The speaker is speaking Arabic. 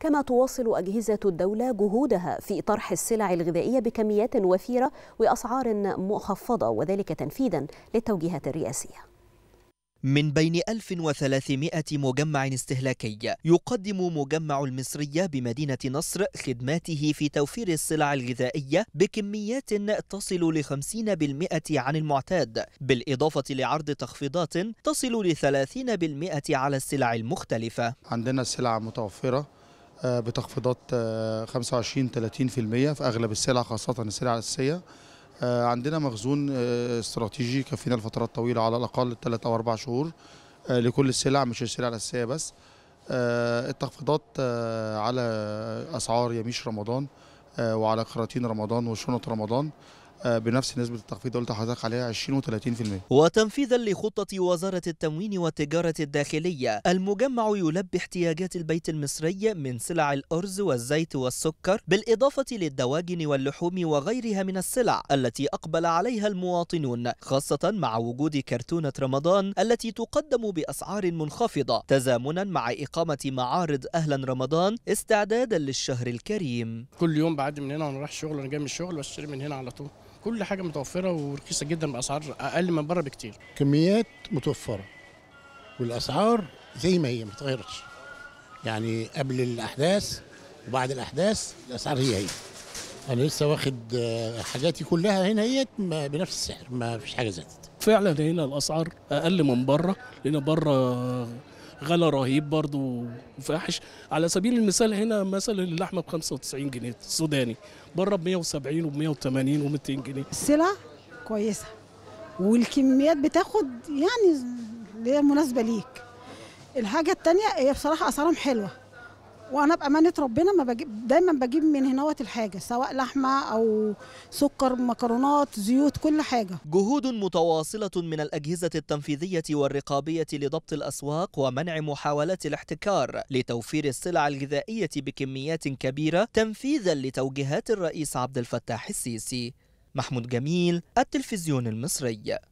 كما تواصل أجهزة الدولة جهودها في طرح السلع الغذائية بكميات وفيرة وأسعار مخفضة وذلك تنفيذا للتوجيهات الرئاسية من بين 1300 مجمع استهلاكي يقدم مجمع المصرية بمدينة نصر خدماته في توفير السلع الغذائية بكميات تصل ل 50% عن المعتاد بالإضافة لعرض تخفيضات تصل ل 30% على السلع المختلفة عندنا سلع متوفرة آه، بتخفيضات 25 آه، 30% في اغلب السلع خاصه السلع الاساسيه آه، عندنا مخزون استراتيجي يكفينا لفترات طويله على الاقل 3 او 4 شهور لكل السلع مش السلع الاساسيه بس التخفيضات على اسعار يميش رمضان وعلى كراتين رمضان وشنط رمضان آه، بنفس نسبة التخفيض قلت لحضرتك عليها 20 و30% وتنفيذا لخطة وزارة التموين والتجارة الداخلية المجمع يلبي احتياجات البيت المصري من سلع الأرز والزيت والسكر بالإضافة للدواجن واللحوم وغيرها من السلع التي أقبل عليها المواطنون خاصة مع وجود كرتونة رمضان التي تقدم بأسعار منخفضة تزامنا مع إقامة معارض أهلا رمضان استعدادا للشهر الكريم كل يوم بعد من هنا وأنا رايح الشغل وأنا جاي من الشغل بشتري من هنا على طول كل حاجه متوفره ورخيصه جدا باسعار اقل من بره بكتير كميات متوفره والاسعار زي ما هي ما اتغيرتش يعني قبل الاحداث وبعد الاحداث الاسعار هي هي انا لسه واخد آه، حاجاتي كلها هنا هي بنفس السعر ما فيش حاجه زادت فعلا هنا الاسعار اقل من بره لان بره غلا رهيب برضو وفاحش على سبيل المثال هنا مثلا اللحمه ب 95 جنيه السوداني بره ب 170 و 180 و 200 جنيه السلع كويسه والكميات بتاخد يعني اللي هي مناسبه ليك الحاجه الثانيه هي بصراحه اسعارهم حلوه وانا بامانه ربنا ما بجيب دايما بجيب من وقت الحاجه سواء لحمه او سكر مكرونات زيوت كل حاجه جهود متواصله من الاجهزه التنفيذيه والرقابيه لضبط الاسواق ومنع محاولات الاحتكار لتوفير السلع الغذائيه بكميات كبيره تنفيذا لتوجيهات الرئيس عبد الفتاح السيسي محمود جميل التلفزيون المصري